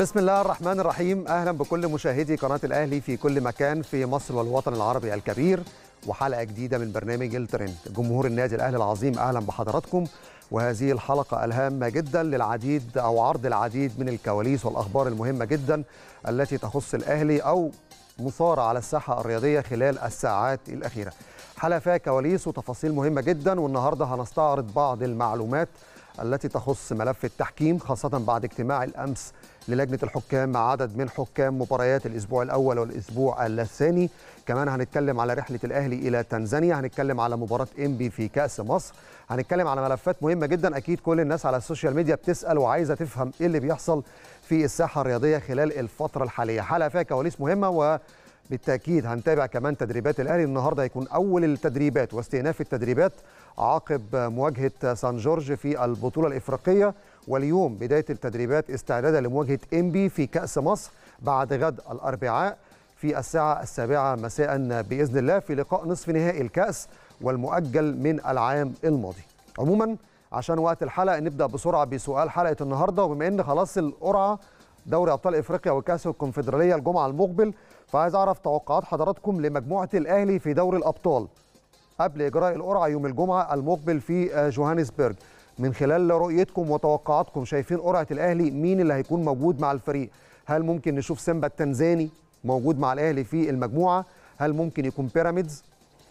بسم الله الرحمن الرحيم اهلا بكل مشاهدي قناه الاهلي في كل مكان في مصر والوطن العربي الكبير وحلقه جديده من برنامج الترند جمهور النادي الاهلي العظيم اهلا بحضراتكم وهذه الحلقه الهامه جدا للعديد او عرض العديد من الكواليس والاخبار المهمه جدا التي تخص الاهلي او مثاره على الساحه الرياضيه خلال الساعات الاخيره حلقه فيها كواليس وتفاصيل مهمه جدا والنهارده هنستعرض بعض المعلومات التي تخص ملف التحكيم خاصه بعد اجتماع الامس للجنه الحكام عدد من حكام مباريات الاسبوع الاول والاسبوع الثاني كمان هنتكلم على رحله الاهلي الى تنزانيا هنتكلم على مباراه انبي في كاس مصر هنتكلم على ملفات مهمه جدا اكيد كل الناس على السوشيال ميديا بتسال وعايزه تفهم ايه اللي بيحصل في الساحه الرياضيه خلال الفتره الحاليه حلقه فيها كواليس مهمه و بالتاكيد هنتابع كمان تدريبات الاهلي النهارده هيكون اول التدريبات واستئناف التدريبات عقب مواجهه سان جورج في البطوله الافريقيه واليوم بداية التدريبات استعدادا لمواجهة إنبي في كأس مصر بعد غد الأربعاء في الساعة السابعة مساء بإذن الله في لقاء نصف نهائي الكأس والمؤجل من العام الماضي عموما عشان وقت الحلقة نبدأ بسرعة بسؤال حلقة النهاردة وبما إن خلاص القرعة دوري أبطال إفريقيا وكأس الكونفدرالية الجمعة المقبل فعايز أعرف توقعات حضراتكم لمجموعة الأهلي في دوري الأبطال قبل إجراء القرعة يوم الجمعة المقبل في آه، جوهانسبرج من خلال رؤيتكم وتوقعاتكم شايفين قرعه الاهلي مين اللي هيكون موجود مع الفريق هل ممكن نشوف سيمبا التنزاني موجود مع الاهلي في المجموعه هل ممكن يكون بيراميدز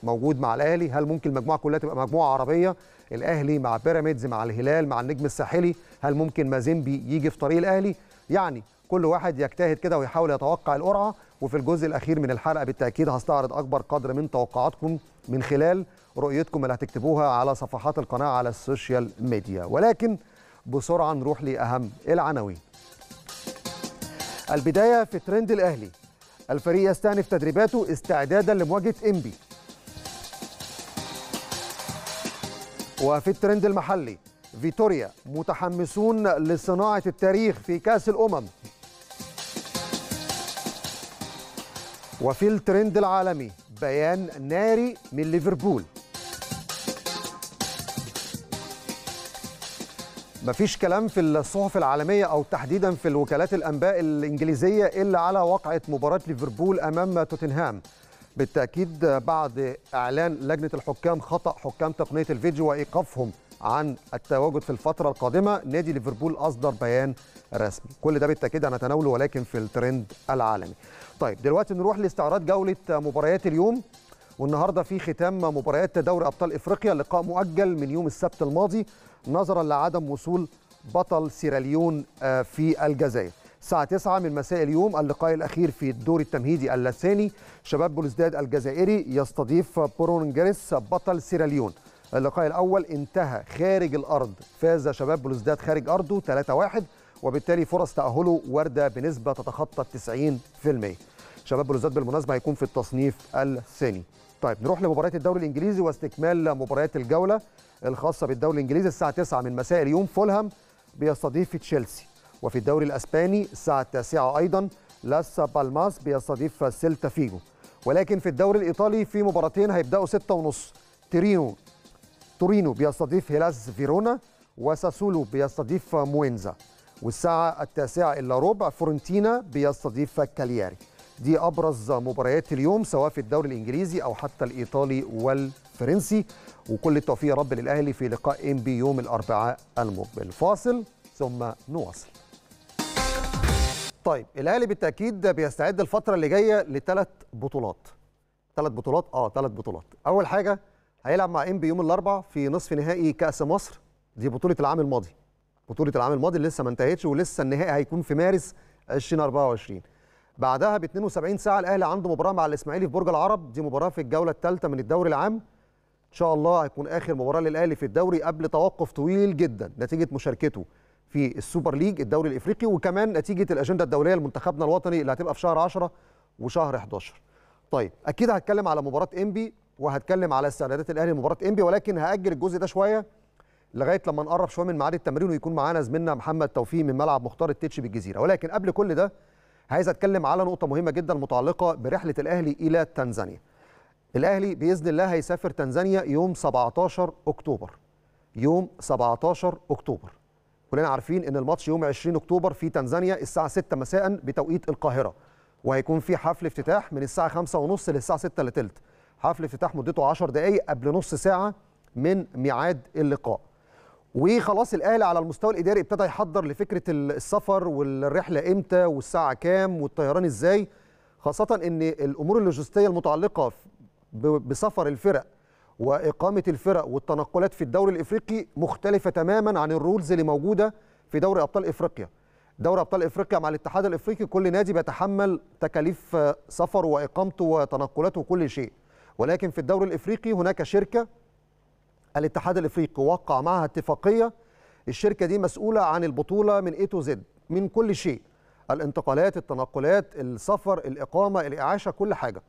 موجود مع الاهلي هل ممكن المجموعه كلها تبقى مجموعه عربيه الاهلي مع بيراميدز مع الهلال مع النجم الساحلي هل ممكن مازيمبي يجي في طريق الاهلي يعني كل واحد يجتهد كده ويحاول يتوقع القرعه وفي الجزء الاخير من الحلقه بالتاكيد هستعرض اكبر قدر من توقعاتكم من خلال رؤيتكم اللي هتكتبوها على صفحات القناه على السوشيال ميديا ولكن بسرعه نروح لاهم العناوين البدايه في ترند الاهلي الفريق يستأنف تدريباته استعدادا لمواجهه انبي وفي الترند المحلي فيتوريا متحمسون لصناعه التاريخ في كاس الامم وفي الترند العالمي بيان ناري من ليفربول مفيش كلام في الصحف العالمية أو تحديدا في الوكالات الأنباء الإنجليزية إلا على وقعة مباراة ليفربول أمام توتنهام بالتأكيد بعد إعلان لجنة الحكام خطأ حكام تقنية الفيديو وإيقافهم عن التواجد في الفترة القادمة نادي ليفربول أصدر بيان رسمي كل ده بالتأكيد هنتناوله ولكن في الترند العالمي طيب دلوقتي نروح لاستعراض جولة مباريات اليوم والنهارده في ختام مباريات دوري ابطال افريقيا لقاء مؤجل من يوم السبت الماضي نظرا لعدم وصول بطل سيراليون آه، في الجزائر الساعة 9 من مساء اليوم اللقاء الأخير في الدور التمهيدي اللساني شباب بولزداد الجزائري يستضيف بورونجريس بطل سيراليون اللقاء الأول انتهى خارج الأرض فاز شباب بولزداد خارج أرضه 3-1 وبالتالي فرص تأهله واردة بنسبة تتخطى 90% شباب بلوزات بالمناسبه هيكون في التصنيف الثاني. طيب نروح لمباريات الدوري الانجليزي واستكمال مباريات الجوله الخاصة بالدوري الإنجليزي الساعة 9 من مساء اليوم فولهام بيستضيف تشيلسي وفي الدوري الإسباني الساعة 9 أيضا لاس بالماس بيستضيف سيلتا فيجو ولكن في الدوري الإيطالي في مباراتين هيبدأوا 6 ونص ترينو تورينو بيستضيف هيلاس فيرونا وساسولو بيستضيف موينزا والساعة التاسعة إلا ربع فورنتينا بيستضيف كالياري دي أبرز مباريات اليوم سواء في الدوري الإنجليزي أو حتى الإيطالي والفرنسي وكل التوفيق يا رب للاهلي في لقاء ام بي يوم الاربعاء المقبل فاصل ثم نواصل طيب الاهلي بالتاكيد بيستعد الفتره اللي جايه لثلاث بطولات ثلاث بطولات اه ثلاث بطولات اول حاجه هيلعب مع ام بي يوم الاربعاء في نصف نهائي كاس مصر دي بطوله العام الماضي بطوله العام الماضي اللي لسه ما انتهتش ولسه النهائي هيكون في مارس 2024 بعدها ب 72 ساعه الاهلي عنده مباراه مع الاسماعيلي في برج العرب دي مباراه في الجوله الثالثه من الدوري العام ان شاء الله هيكون اخر مباراه للاهلي في الدوري قبل توقف طويل جدا نتيجه مشاركته في السوبر ليج الدوري الافريقي وكمان نتيجه الاجنده الدوليه لمنتخبنا الوطني اللي هتبقى في شهر 10 وشهر 11 طيب اكيد هتكلم على مباراه انبي وهتكلم على استعدادات الاهلي لمباراه انبي ولكن هاجل الجزء ده شويه لغايه لما نقرب شويه من ميعاد التمرين ويكون معانا زميلنا محمد توفيق من ملعب مختار التتش بالجزيره ولكن قبل كل ده عايز اتكلم على نقطه مهمه جدا متعلقه برحله الاهلي الى تنزانيا الاهلي باذن الله هيسافر تنزانيا يوم 17 اكتوبر يوم 17 اكتوبر كلنا عارفين ان الماتش يوم 20 اكتوبر في تنزانيا الساعه 6 مساء بتوقيت القاهره وهيكون في حفل افتتاح من الساعه 5:30 للساعه 6 الا حفل افتتاح مدته 10 دقائق قبل نص ساعه من ميعاد اللقاء وخلاص الاهلي على المستوى الاداري ابتدى يحضر لفكره السفر والرحله امتى والساعه كام والطيران ازاي خاصه ان الامور اللوجستيه المتعلقه بسفر الفرق واقامه الفرق والتنقلات في الدوري الافريقي مختلفه تماما عن الرولز اللي موجوده في دوري ابطال افريقيا دوري ابطال افريقيا مع الاتحاد الافريقي كل نادي بيتحمل تكاليف سفره واقامته وتنقلاته وكل شيء ولكن في الدوري الافريقي هناك شركه الاتحاد الافريقي وقع معها اتفاقيه الشركه دي مسؤوله عن البطوله من اي تو زد من كل شيء الانتقالات التنقلات السفر الاقامه الاعاشه كل حاجه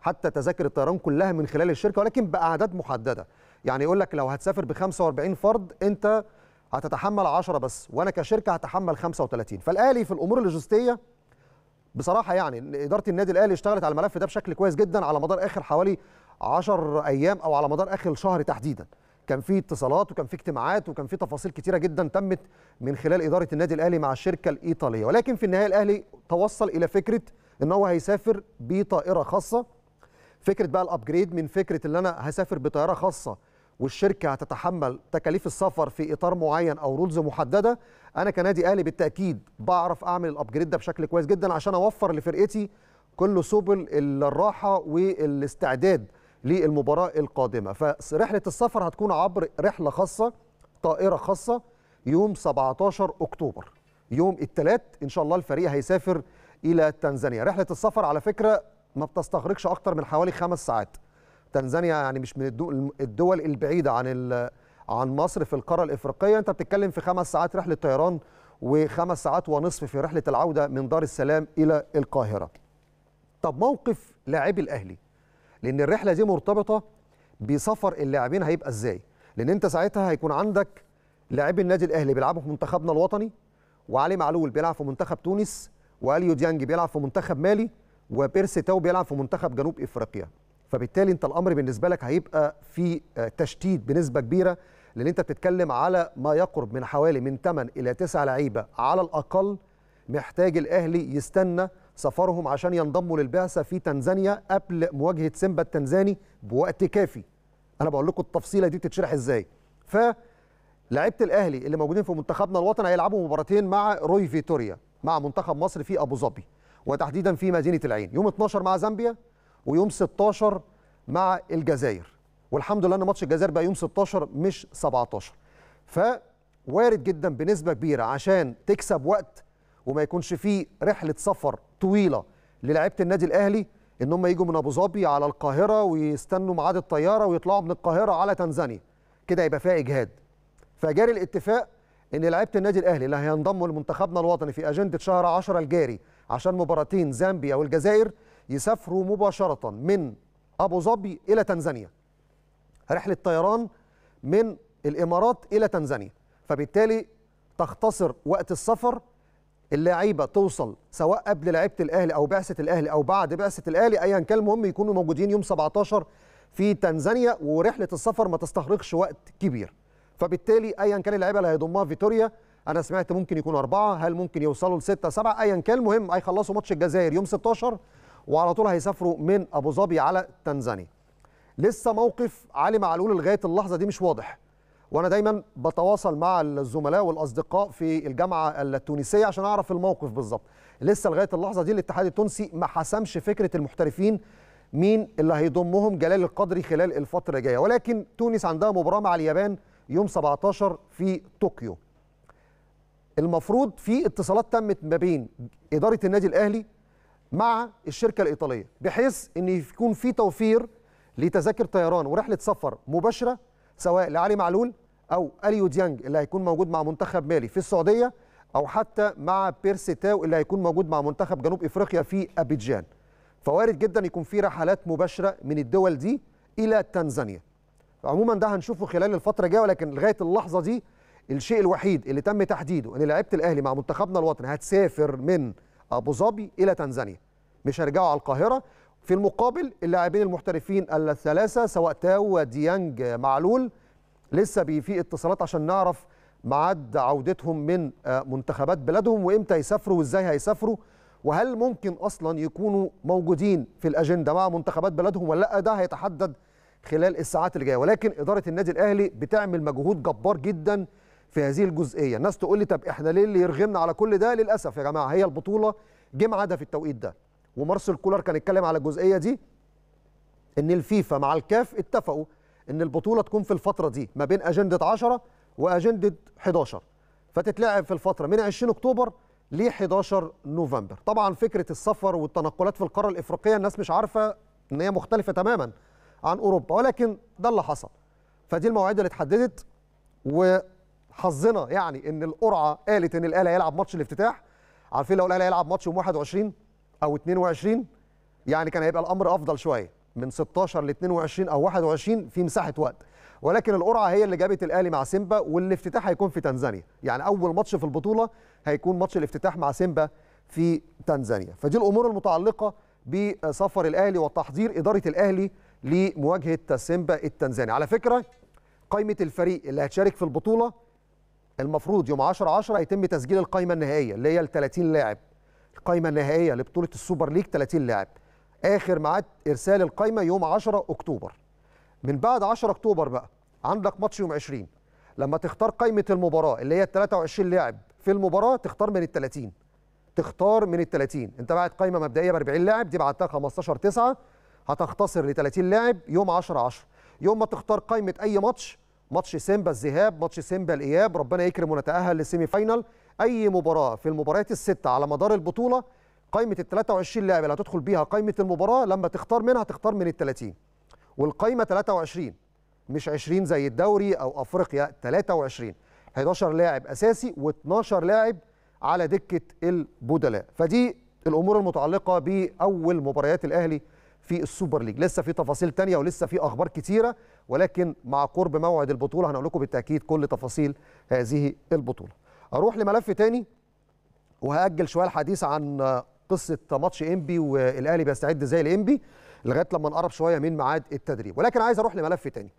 حتى تذاكر الطيران كلها من خلال الشركه ولكن باعداد محدده يعني يقول لك لو هتسافر ب 45 فرد انت هتتحمل 10 بس وانا كشركه هتحمل 35 فالاهلي في الامور اللوجستيه بصراحه يعني اداره النادي الاهلي اشتغلت على الملف ده بشكل كويس جدا على مدار اخر حوالي 10 ايام او على مدار اخر شهر تحديدا كان في اتصالات وكان في اجتماعات وكان في تفاصيل كتيره جدا تمت من خلال اداره النادي الاهلي مع الشركه الايطاليه ولكن في النهايه الاهلي توصل الى فكره ان هو هيسافر بطائره خاصه فكره بقى الابجريد من فكره اللي انا هسافر بطياره خاصه والشركه هتتحمل تكاليف السفر في اطار معين او رولز محدده انا كنادي اهلي بالتاكيد بعرف اعمل الابجريد ده بشكل كويس جدا عشان اوفر لفرقتي كل سبل الراحه والاستعداد للمباراه القادمه فرحله السفر هتكون عبر رحله خاصه طائره خاصه يوم 17 اكتوبر يوم الثلاث ان شاء الله الفريق هيسافر الى تنزانيا رحله السفر على فكره ما بتستغرقش اكتر من حوالي خمس ساعات تنزانيا يعني مش من الدول البعيده عن عن مصر في القاره الافريقيه انت بتتكلم في خمس ساعات رحله طيران وخمس ساعات ونصف في رحله العوده من دار السلام الى القاهره طب موقف لاعبي الاهلي لان الرحله دي مرتبطه بسفر اللاعبين هيبقى ازاي لان انت ساعتها هيكون عندك لاعبي النادي الاهلي بيلعبوا في منتخبنا الوطني وعلي معلول بيلعب في منتخب تونس واليو ديانج بيلعب في منتخب مالي وبيرسي تاو بيلعب في منتخب جنوب افريقيا فبالتالي انت الامر بالنسبه لك هيبقى في آه، تشتيت بنسبه كبيره لان انت بتتكلم على ما يقرب من حوالي من 8 الى 9 لعيبه على الاقل محتاج الاهلي يستنى سفرهم عشان ينضموا للبعثه في تنزانيا قبل مواجهه سيمبا التنزاني بوقت كافي انا بقول لكم التفصيله دي بتتشرح ازاي ف لعيبه الاهلي اللي موجودين في منتخبنا الوطني هيلعبوا مباراتين مع روي فيتوريا مع منتخب مصر في ابو ظبي وتحديدا في مدينه العين يوم 12 مع زامبيا ويوم 16 مع الجزائر والحمد لله ان ماتش الجزائر بقى يوم 16 مش 17 فوارد جدا بنسبه كبيره عشان تكسب وقت وما يكونش فيه رحله سفر طويله للاعيبه النادي الاهلي ان هم يجوا من ابو ظبي على القاهره ويستنوا ميعاد الطياره ويطلعوا من القاهره على تنزانيا كده يبقى فيها اجهاد فجاري الاتفاق ان لعيبه النادي الاهلي اللي هينضموا لمنتخبنا الوطني في اجنده شهر 10 الجاري عشان مباراتين زامبيا والجزائر يسافروا مباشرة من أبو ظبي إلى تنزانيا رحلة طيران من الإمارات إلى تنزانيا فبالتالي تختصر وقت السفر اللاعيبه توصل سواء قبل لعيبه الاهلي او بعثه الاهلي او بعد بعثه الاهلي ايا كان المهم يكونوا موجودين يوم 17 في تنزانيا ورحله السفر ما تستغرقش وقت كبير فبالتالي ايا كان اللعيبه اللي هيضمها فيتوريا انا سمعت ممكن يكون اربعه هل ممكن يوصلوا لسته سبعه ايا كان المهم هيخلصوا ماتش الجزائر يوم 16 وعلى طول هيسافروا من ابو ظبي على تنزانيا لسه موقف علي معلول لغايه اللحظه دي مش واضح وانا دايما بتواصل مع الزملاء والاصدقاء في الجامعه التونسيه عشان اعرف الموقف بالظبط لسه لغايه اللحظه دي الاتحاد التونسي ما حسمش فكره المحترفين مين اللي هيضمهم جلال القدري خلال الفتره الجايه ولكن تونس عندها مباراه مع اليابان يوم 17 في طوكيو المفروض في اتصالات تمت ما بين اداره النادي الاهلي مع الشركه الايطاليه بحيث ان يكون في توفير لتذاكر طيران ورحله سفر مباشره سواء لعلي معلول او اليو ديانج اللي هيكون موجود مع منتخب مالي في السعوديه او حتى مع بيرسي تاو اللي هيكون موجود مع منتخب جنوب افريقيا في ابيجان فوارد جدا يكون في رحلات مباشره من الدول دي الى تنزانيا عموما ده هنشوفه خلال الفتره الجايه ولكن لغايه اللحظه دي الشيء الوحيد اللي تم تحديده ان لعيبه الاهلي مع منتخبنا الوطني هتسافر من ابو ظبي الى تنزانيا مش هيرجعوا على القاهره في المقابل اللاعبين المحترفين الثلاثه سواء تاو وديانج معلول لسه في اتصالات عشان نعرف ميعاد عودتهم من آه، منتخبات بلادهم وامتى يسافروا وازاي هيسافروا وهل ممكن اصلا يكونوا موجودين في الاجنده مع منتخبات بلادهم ولا لا ده هيتحدد خلال الساعات اللي جايه ولكن اداره النادي الاهلي بتعمل مجهود جبار جدا في هذه الجزئيه الناس تقول لي طب احنا ليه اللي يرغمنا على كل ده للاسف يا جماعه هي البطوله جه ميعادها في التوقيت ده ومارسيل كولر كان اتكلم على الجزئيه دي ان الفيفا مع الكاف اتفقوا ان البطوله تكون في الفتره دي ما بين اجنده 10 واجنده 11 فتتلعب في الفتره من 20 اكتوبر ل 11 نوفمبر طبعا فكره السفر والتنقلات في القاره الافريقيه الناس مش عارفه ان هي مختلفه تماما عن اوروبا ولكن ده اللي حصل فدي المواعيد اللي اتحددت و حظنا يعني ان القرعه قالت ان الاهلي هيلعب ماتش الافتتاح عارفين لو الاهلي هيلعب ماتش يوم 21 او 22 يعني كان هيبقى الامر افضل شويه من 16 ل 22 او 21 في مساحه وقت ولكن القرعه هي اللي جابت الاهلي مع سيمبا والافتتاح هيكون في تنزانيا يعني اول ماتش في البطوله هيكون ماتش الافتتاح مع سيمبا في تنزانيا فدي الامور المتعلقه بسفر الاهلي وتحضير اداره الاهلي لمواجهه سيمبا التنزاني على فكره قائمه الفريق اللي هتشارك في البطوله المفروض يوم 10 10 هيتم تسجيل القائمه النهائيه اللي هي ال 30 لاعب القائمه النهائيه لبطوله السوبر ليج 30 لاعب اخر ميعاد ارسال القائمه يوم 10 اكتوبر من بعد 10 اكتوبر بقى عندك ماتش يوم 20 لما تختار قائمه المباراه اللي هي ال 23 لاعب في المباراه تختار من ال 30 تختار من ال 30 انت بعت قائمه مبدئيه ب 40 لاعب دي بعتها 15 9 هتختصر ل 30 لاعب يوم 10 10 يوم ما تختار قائمه اي ماتش ماتش سيمبا الذهاب ماتش سيمبا الاياب ربنا يكرم ونتاهل للسيمي فاينل اي مباراه في المباريات السته على مدار البطوله قائمه ال 23 لاعب اللي هتدخل بيها قائمه المباراه لما تختار منها تختار من ال 30 والقائمه 23 مش 20 زي الدوري او افريقيا 23 11 لاعب اساسي و12 لاعب على دكه البدلاء فدي الامور المتعلقه باول مباريات الاهلي في السوبر ليج لسه في تفاصيل تانية ولسه في اخبار كتيره ولكن مع قرب موعد البطوله هنقول لكم بالتاكيد كل تفاصيل هذه البطوله اروح لملف تاني وهاجل شويه الحديث عن قصه ماتش انبي والاهلي بيستعد زي الانبي لغايه لما نقرب شويه من ميعاد التدريب ولكن عايز اروح لملف تاني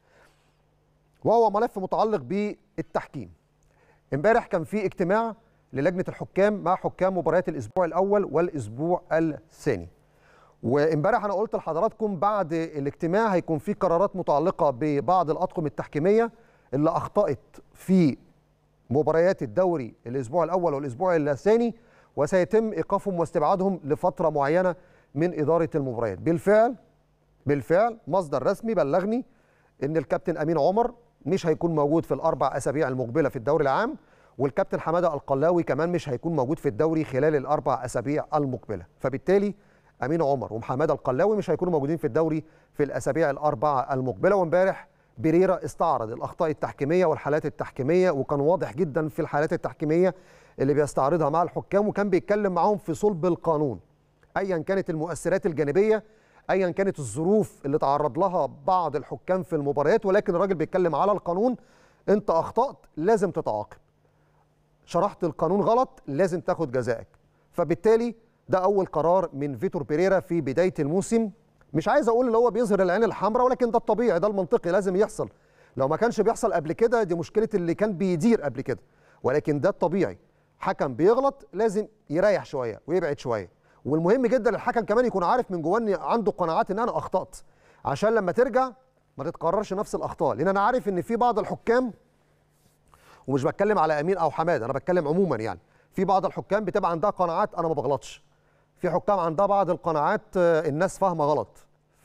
وهو ملف متعلق بالتحكيم امبارح كان في اجتماع للجنه الحكام مع حكام مباريات الاسبوع الاول والاسبوع الثاني وامبارح انا قلت لحضراتكم بعد الاجتماع هيكون في قرارات متعلقه ببعض الاطقم التحكيميه اللي اخطات في مباريات الدوري الاسبوع الاول والاسبوع الثاني وسيتم ايقافهم واستبعادهم لفتره معينه من اداره المباريات بالفعل بالفعل مصدر رسمي بلغني ان الكابتن امين عمر مش هيكون موجود في الاربع اسابيع المقبله في الدوري العام والكابتن حماده القلاوي كمان مش هيكون موجود في الدوري خلال الاربع اسابيع المقبله فبالتالي امين عمر ومحمد القلاوي مش هيكونوا موجودين في الدوري في الاسابيع الاربعه المقبله وامبارح بريرا استعرض الاخطاء التحكيميه والحالات التحكيميه وكان واضح جدا في الحالات التحكيميه اللي بيستعرضها مع الحكام وكان بيتكلم معاهم في صلب القانون ايا كانت المؤثرات الجانبيه ايا كانت الظروف اللي تعرض لها بعض الحكام في المباريات ولكن الراجل بيتكلم على القانون انت اخطات لازم تتعاقب شرحت القانون غلط لازم تاخد جزائك فبالتالي ده اول قرار من فيتور بيريرا في بدايه الموسم مش عايز اقول اللي هو بيظهر العين الحمراء ولكن ده الطبيعي ده المنطقي لازم يحصل لو ما كانش بيحصل قبل كده دي مشكله اللي كان بيدير قبل كده ولكن ده الطبيعي حكم بيغلط لازم يريح شويه ويبعد شويه والمهم جدا الحكم كمان يكون عارف من جواه عنده قناعات ان انا اخطات عشان لما ترجع ما تتكررش نفس الاخطاء لان انا عارف ان في بعض الحكام ومش بتكلم على امين او حماد انا بتكلم عموما يعني في بعض الحكام بتبقى عندها قناعات انا ما بغلطش في حكام عندها بعض القناعات آه، الناس فاهمه غلط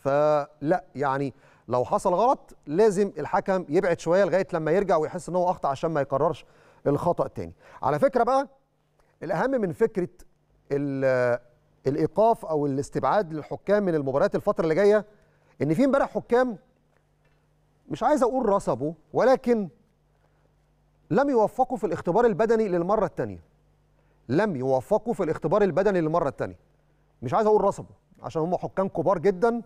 فلا يعني لو حصل غلط لازم الحكم يبعد شويه لغايه لما يرجع ويحس ان هو اخطا عشان ما يكررش الخطا تاني على فكره بقى الاهم من فكره الايقاف او الاستبعاد للحكام من المباريات الفتره اللي جايه ان في امبارح حكام مش عايز اقول رسبوا ولكن لم يوفقوا في الاختبار البدني للمره الثانيه لم يوفقوا في الاختبار البدني للمره الثانيه مش عايز اقول رسبوا عشان هم حكام كبار جدا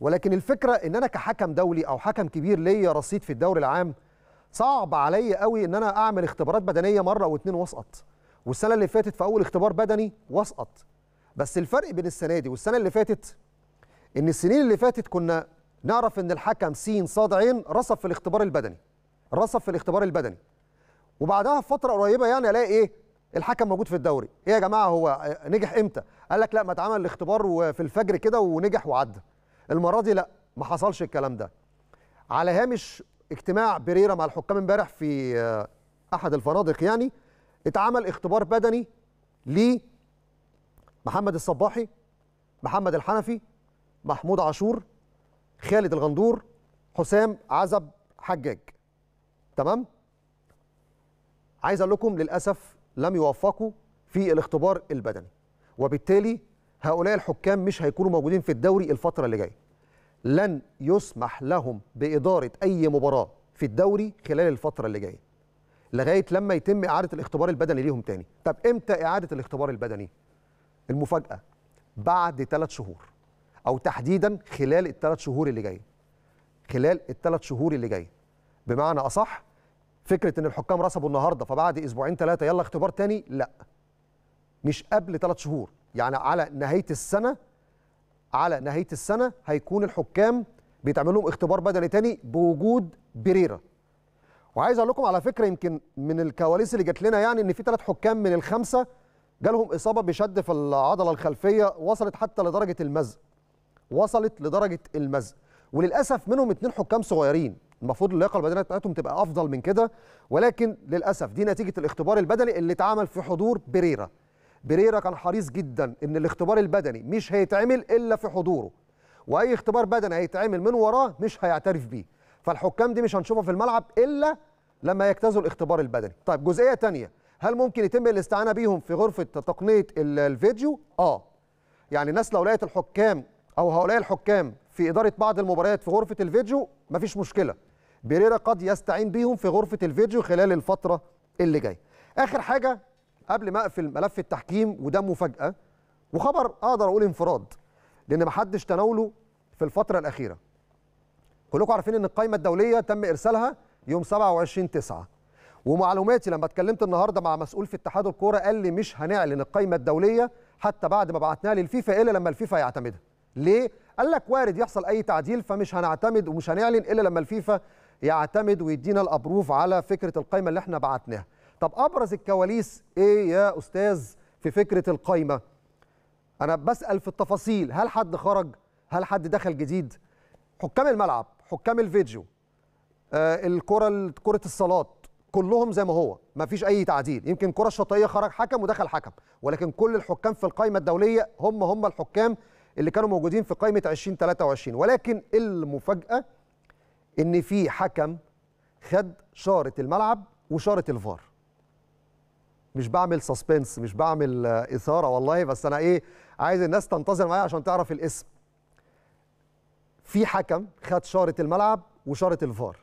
ولكن الفكره ان انا كحكم دولي او حكم كبير ليا رصيد في الدوري العام صعب عليا قوي ان انا اعمل اختبارات بدنيه مره او اتنين واسقط والسنه اللي فاتت في اول اختبار بدني واسقط بس الفرق بين السنه دي والسنه اللي فاتت ان السنين اللي فاتت كنا نعرف ان الحكم سين صاد عين رصف في الاختبار البدني رصف في الاختبار البدني وبعدها بفتره قريبه يعني الاقي ايه الحكم موجود في الدوري ايه يا جماعه هو نجح امتى قال لك لا ما اتعمل الاختبار في الفجر كده ونجح وعدى المره دي لا ما حصلش الكلام ده على هامش اجتماع بريرا مع الحكام امبارح في آه، احد الفنادق يعني اتعمل اختبار بدني ل محمد الصباحي محمد الحنفي محمود عاشور خالد الغندور حسام عزب حجاج تمام عايز اقول لكم للاسف لم يوفقوا في الاختبار البدني وبالتالي هؤلاء الحكام مش هيكونوا موجودين في الدوري الفترة اللي جاية لن يسمح لهم بإدارة أي مباراة في الدوري خلال الفترة اللي جاية لغاية لما يتم إعادة الاختبار البدني ليهم تاني طب إمتى إعادة الاختبار البدني؟ المفاجأة بعد ثلاث شهور أو تحديدا خلال الثلاث شهور اللي جاية خلال الثلاث شهور اللي جاية بمعنى أصح فكره ان الحكام رسبوا النهارده فبعد اسبوعين ثلاثه يلا اختبار تاني لا مش قبل ثلاث شهور يعني على نهايه السنه على نهايه السنه هيكون الحكام بيتعمل لهم اختبار بدني تاني بوجود بريره وعايز اقول لكم على فكره يمكن من الكواليس اللي جات لنا يعني ان في ثلاث حكام من الخمسه جالهم اصابه بشد في العضله الخلفيه وصلت حتى لدرجه المزق وصلت لدرجه المزق وللاسف منهم اتنين حكام صغيرين المفروض اللياقه البدنيه بتاعتهم تبقى افضل من كده ولكن للاسف دي نتيجه الاختبار البدني اللي اتعمل في حضور بريرا بريرا كان حريص جدا ان الاختبار البدني مش هيتعمل الا في حضوره واي اختبار بدني هيتعمل من وراه مش هيعترف بيه فالحكام دي مش هنشوفها في الملعب الا لما يجتازوا الاختبار البدني طيب جزئيه ثانيه هل ممكن يتم الاستعانه بيهم في غرفه تقنيه الفيديو اه يعني الناس لو لقيت الحكام او هؤلاء الحكام في اداره بعض المباريات في غرفه الفيديو مفيش مشكله بيريرا قد يستعين بيهم في غرفه الفيديو خلال الفتره اللي جايه. اخر حاجه قبل ما اقفل ملف التحكيم وده مفاجاه وخبر اقدر اقول انفراد لان ما حدش تناوله في الفتره الاخيره. كلكم عارفين ان القائمه الدوليه تم ارسالها يوم 27 9 ومعلوماتي لما اتكلمت النهارده مع مسؤول في اتحاد الكوره قال لي مش هنعلن القائمه الدوليه حتى بعد ما بعتناها للفيفا الا لما الفيفا يعتمدها. ليه؟ قال لك وارد يحصل اي تعديل فمش هنعتمد ومش هنعلن الا لما الفيفا يعتمد ويدينا الابروف على فكره القايمه اللي احنا بعتناها طب ابرز الكواليس ايه يا استاذ في فكره القايمه انا بسال في التفاصيل هل حد خرج هل حد دخل جديد حكام الملعب حكام الفيديو آه الكره كره الصالات كلهم زي ما هو ما فيش اي تعديل يمكن الكره الشاطئيه خرج حكم ودخل حكم ولكن كل الحكام في القائمه الدوليه هم هم الحكام اللي كانوا موجودين في قائمه 2023 ولكن المفاجاه ان في حكم خد شاره الملعب وشاره الفار مش بعمل سسبنس مش بعمل اثاره والله بس انا ايه عايز الناس تنتظر معايا عشان تعرف الاسم في حكم خد شاره الملعب وشاره الفار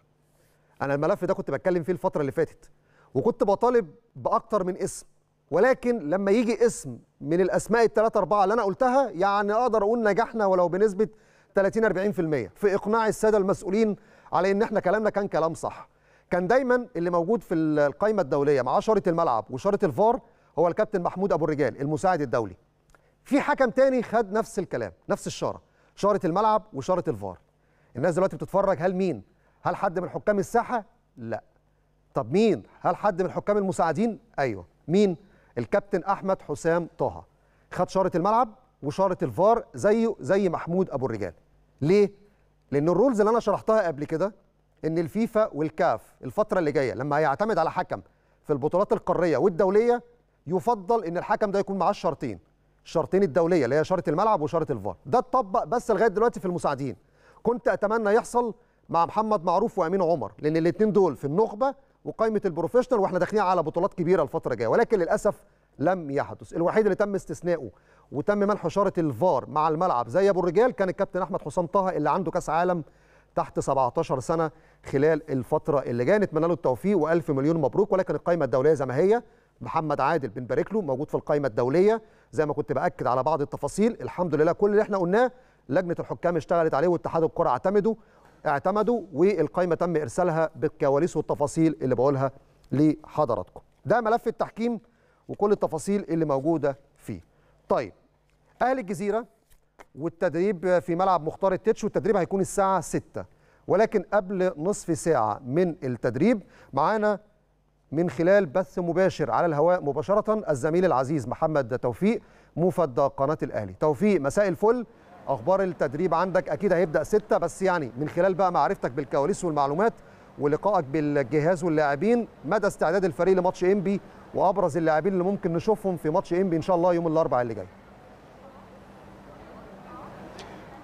انا الملف ده كنت بتكلم فيه الفتره اللي فاتت وكنت بطالب باكتر من اسم ولكن لما يجي اسم من الاسماء الثلاثه اربعه اللي انا قلتها يعني اقدر اقول نجحنا ولو بنسبه 30 40% في اقناع الساده المسؤولين على ان احنا كلامنا كان كلام صح كان دايما اللي موجود في القائمه الدوليه مع شاره الملعب وشاره الفار هو الكابتن محمود ابو الرجال المساعد الدولي في حكم تاني خد نفس الكلام نفس الشاره شاره الملعب وشاره الفار الناس دلوقتي بتتفرج هل مين هل حد من حكام الساحه لا طب مين هل حد من حكام المساعدين ايوه مين الكابتن احمد حسام طه خد شاره الملعب وشاره الفار زيه زي محمود ابو الرجال ليه لان الرولز اللي انا شرحتها قبل كده ان الفيفا والكاف الفتره اللي جايه لما هيعتمد على حكم في البطولات القاريه والدوليه يفضل ان الحكم ده يكون معاه شرطين الشرطين الدوليه اللي هي شرط الملعب وشرط الفار ده اتطبق بس لغايه دلوقتي في المساعدين كنت اتمنى يحصل مع محمد معروف وامين عمر لان الاثنين دول في النخبه وقائمه البروفيشنال واحنا داخلين على بطولات كبيره الفتره الجايه ولكن للاسف لم يحدث الوحيد اللي تم استثنائه وتم منح اشاره الفار مع الملعب زي ابو الرجال كان الكابتن احمد حسام طه اللي عنده كاس عالم تحت 17 سنه خلال الفتره اللي جايه نتمنى له التوفيق والف مليون مبروك ولكن القائمه الدوليه زي ما هي محمد عادل بنبارك له موجود في القائمه الدوليه زي ما كنت باكد على بعض التفاصيل الحمد لله كل اللي احنا قلناه لجنه الحكام اشتغلت عليه واتحاد الكره اعتمدوا اعتمدوا والقائمه تم ارسالها بالكواليس والتفاصيل اللي بقولها لحضراتكم ده ملف التحكيم وكل التفاصيل اللي موجوده طيب اهل الجزيره والتدريب في ملعب مختار التتش والتدريب هيكون الساعه 6 ولكن قبل نصف ساعه من التدريب معانا من خلال بث مباشر على الهواء مباشره الزميل العزيز محمد توفيق موفد قناه الاهلي توفيق مساء الفل اخبار التدريب عندك اكيد هيبدا 6 بس يعني من خلال بقى معرفتك بالكواليس والمعلومات ولقائك بالجهاز واللاعبين مدى استعداد الفريق لماتش انبي وابرز اللاعبين اللي ممكن نشوفهم في ماتش انبي ان شاء الله يوم الاربعاء اللي جاي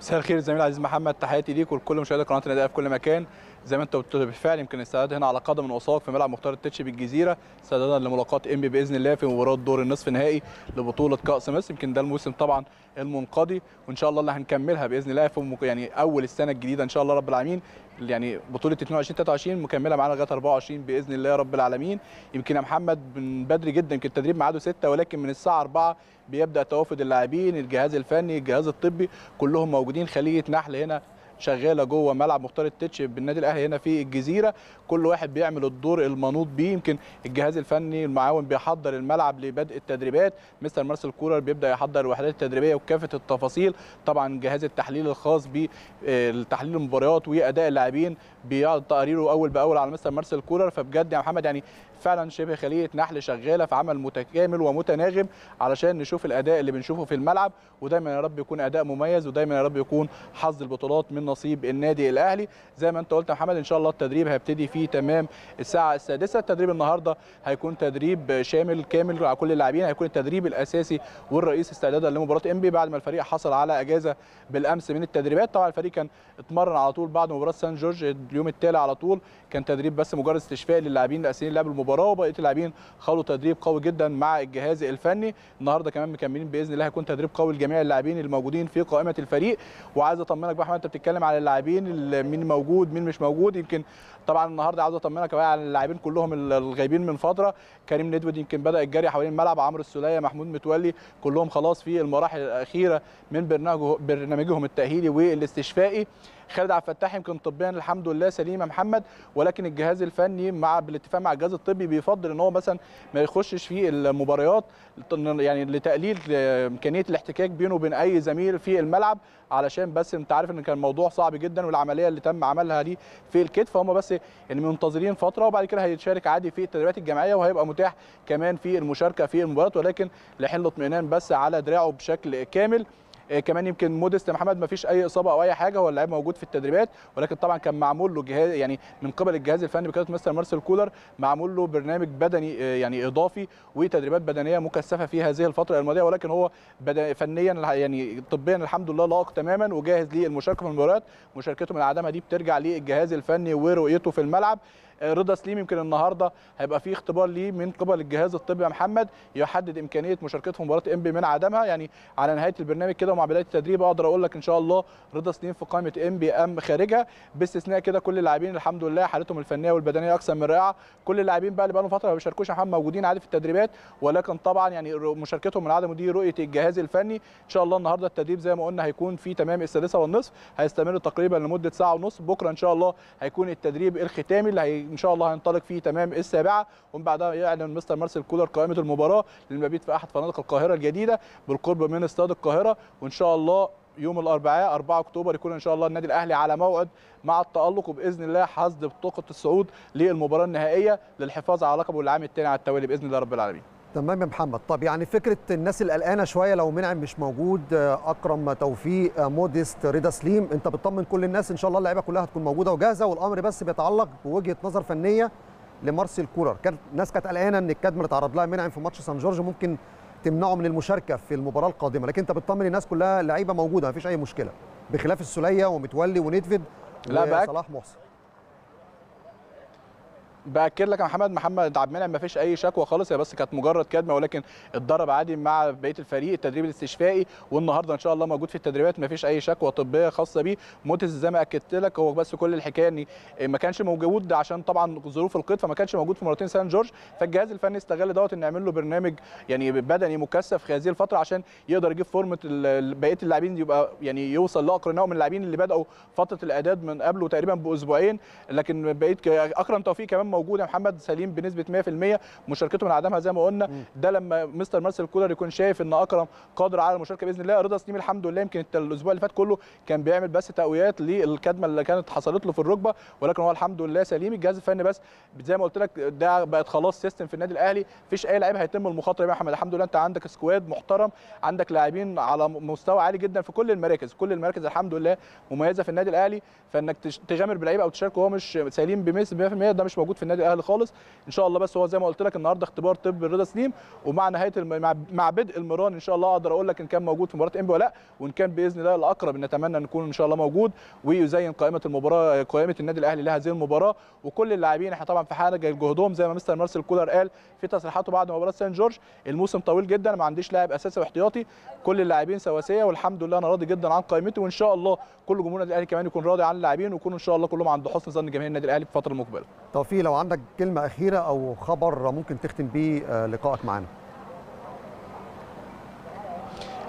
مساء الخير الزميل عزيز محمد تحياتي ليك ولكل مشاهدي قناه النادي في كل مكان زي ما انت قلت بالفعل يمكن استعداد هنا على قدم وساق في ملعب مختار التتش بالجزيره استعدادا لملاقاه انبي باذن الله في مباراه دور النصف النهائي لبطوله كاس مصر يمكن ده الموسم طبعا المنقضي وان شاء الله اللي هنكملها باذن الله في يعني اول السنه الجديده ان شاء الله رب العالمين يعني بطوله 22 23 مكمله معانا لغايه 24 باذن الله يا رب العالمين يمكن يا محمد من بدري جدا يمكن التدريب ميعاده 6 ولكن من الساعه 4 بيبدا توافد اللاعبين الجهاز الفني الجهاز الطبي كلهم موجودين خليه نحل هنا شغاله جوه ملعب مختار التتش بالنادي الاهلي هنا في الجزيره كل واحد بيعمل الدور المنوط بيه يمكن الجهاز الفني المعاون بيحضر الملعب لبدء التدريبات مستر مارسيل كولر بيبدا يحضر الوحدات التدريبيه وكافه التفاصيل طبعا جهاز التحليل الخاص بتحليل آه، المباريات واداء اللاعبين بيعرض تقاريره اول باول على مستر مارسيل كولر فبجد يا محمد يعني فعلا شبه خليه نحل شغاله في عمل متكامل ومتناغم علشان نشوف الاداء اللي بنشوفه في الملعب ودايما يا رب يكون اداء مميز ودايما يا رب يكون حظ البطولات من نصيب النادي الاهلي زي ما انت قلت يا محمد ان شاء الله التدريب هيبتدي في تمام الساعه السادسه التدريب النهارده هيكون تدريب شامل كامل على كل اللاعبين هيكون التدريب الاساسي والرئيس استعدادا لمباراه امبي بعد ما الفريق حصل على اجازه بالامس من التدريبات طبعا الفريق كان اتمرن على طول بعد مباراه سان جورج اليوم التالي على طول كان تدريب بس مجرد استشفاء للاعبين الاساسيين لعب المباراه وبقيه اللاعبين خلوا تدريب قوي جدا مع الجهاز الفني النهارده كمان مكملين باذن الله هيكون تدريب قوي لجميع اللاعبين الموجودين في قائمه الفريق وعايز اطمنك بقى احمد انت بتتكلم على اللاعبين مين موجود مين مش موجود يمكن طبعا النهارده عاوز اطمنك بقى على اللاعبين كلهم الغايبين من فتره كريم ندود يمكن بدا الجري حوالين الملعب عمرو السوليه محمود متولي كلهم خلاص في المراحل الاخيره من برنامجهم التاهيلي والاستشفائي خالد عبد الفتاح يمكن طبيا الحمد لله سليمه محمد ولكن الجهاز الفني مع بالاتفاق مع الجهاز الطبي بيفضل ان هو مثلا ما يخشش في المباريات يعني لتقليل امكانيه الاحتكاك بينه وبين اي زميل في الملعب علشان بس انت عارف ان كان الموضوع صعب جدا والعمليه اللي تم عملها دي في الكتف هم بس يعني منتظرين فتره وبعد كده هيتشارك عادي في التدريبات الجماعيه وهيبقى متاح كمان في المشاركه في المباراه ولكن لحين الاطمئنان بس على دراعه بشكل كامل آه، كمان يمكن مودست محمد ما فيش اي اصابه او اي حاجه هو اللاعب موجود في التدريبات ولكن طبعا كان معمول له جهاز يعني من قبل الجهاز الفني بقياده مستر مارسيل كولر معمول له برنامج بدني آه، يعني اضافي وتدريبات بدنيه مكثفه في هذه الفتره الماضيه ولكن هو فنيا يعني طبيا الحمد لله لائق تماما وجاهز للمشاركه في المباريات مشاركته من عدمها دي بترجع للجهاز الفني ورؤيته في الملعب آه، رضا سليم يمكن النهارده هيبقى في اختبار ليه من قبل الجهاز الطبي يا محمد يحدد امكانيه مشاركته في مباراه ام بي من عدمها يعني على نهايه البرنامج كده ومع بدايه التدريب اقدر اقول لك ان شاء الله رضا سليم في قائمه ام بي ام خارجها باستثناء كده كل اللاعبين الحمد لله حالتهم الفنيه والبدنيه اكثر من رائعه كل اللاعبين بقى اللي بقى لهم فتره ما بيشاركوش محمد موجودين عادي في التدريبات ولكن طبعا يعني مشاركتهم من عدم دي رؤيه الجهاز الفني ان شاء الله النهارده التدريب زي ما قلنا هيكون في تمام السادسه والنصف هيستمر تقريبا لمده ساعه ونص بكره ان شاء الله هيكون التدريب الختامي اللي هي ان شاء الله هينطلق فيه تمام السابعه ومن بعدها يعلن مستر مارسيل كولر قائمه المباراه للمبيت في احد فنادق القاهره الجديده بالقرب من استاد القاهره وان شاء الله يوم الاربعاء 4 اكتوبر يكون ان شاء الله النادي الاهلي على موعد مع التالق وباذن الله حصد بطاقه الصعود للمباراه النهائيه للحفاظ على لقبه العام الثاني على التوالي باذن الله رب العالمين تمام يا محمد طب يعني فكره الناس القلقانه شويه لو منعم مش موجود آه، اكرم توفيق آه، موديست رضا سليم انت بتطمن كل الناس ان شاء الله اللعيبه كلها هتكون موجوده وجاهزه والامر بس بيتعلق بوجهه نظر فنيه لمارسيل كولر كانت الناس كانت قلقانه ان الكادم اللي اتعرض لها منعم في ماتش سان جورج ممكن تمنعه من المشاركه في المباراه القادمه لكن انت بتطمن الناس كلها اللعيبه موجوده مفيش اي مشكله بخلاف السوليه ومتولي ونيدفيد لا وصلاح محسن باكد لك يا محمد محمد عبد المنعم ما فيش اي شكوى خالص هي بس كانت مجرد كدمه ولكن اتدرب عادي مع بقيه الفريق التدريب الاستشفائي والنهارده ان شاء الله موجود في التدريبات ما فيش اي شكوى طبيه خاصه بيه موتس زي ما اكدت لك هو بس كل الحكايه ان إيه، ما كانش موجود عشان طبعا ظروف القيد فما كانش موجود في مرتين سان جورج فالجهاز الفني استغل دوت ان يعمل له برنامج يعني بدني مكثف في هذه الفتره عشان يقدر يجيب فورمه بقيه اللاعبين يبقى يعني يوصل نوع من اللاعبين اللي بداوا فتره الاعداد من قبله تقريبا باسبوعين لكن بقيت اكرم توفيق كمان موجود يا محمد سليم بنسبه 100% مشاركته من عدمها زي ما قلنا ده لما مستر مارسيل كولر يكون شايف ان اكرم قادر على المشاركه باذن الله رضا سليم الحمد لله يمكن الاسبوع اللي فات كله كان بيعمل بس تقويات للكدمه اللي كانت حصلت له في الركبه ولكن هو الحمد لله سليم الجهاز الفني بس زي ما قلت لك ده بقت خلاص سيستم في النادي الاهلي مفيش اي لعيب هيتم المخاطره بيه يا محمد الحمد لله انت عندك سكواد محترم عندك لاعبين على مستوى عالي جدا في كل المراكز كل المراكز الحمد لله مميزه في النادي الاهلي فانك تجامر بلعيب او تشاركه وهو مش سليم بنسبه 100% ده مش موجود في النادي الاهلي خالص ان شاء الله بس هو زي ما قلت لك النهارده اختبار طب الرضا سليم ومع نهايه الم... مع بدء المران ان شاء الله اقدر اقول لك ان كان موجود في مباراه انبي ولا لا وان كان باذن الله الاقرب نتمنى نكون ان شاء الله موجود ويزين قائمه المباراه قائمه النادي الاهلي لهذه المباراه وكل اللاعبين احنا طبعا في حاجه لجهودهم زي ما مستر مارسيل كولر قال في تصريحاته بعد مباراه سان جورج الموسم طويل جدا ما عنديش لاعب اساسي واحتياطي كل اللاعبين سواسيه والحمد لله انا راضي جدا عن قائمتي وان شاء الله كل جمهور النادي الاهلي كمان يكون راضي عن اللاعبين ويكون ان شاء الله كلهم عند حسن ظن جماهير النادي الاهلي في الفتره المقبله توفيق لو عندك كلمه اخيره او خبر ممكن تختم به آه، لقائك معانا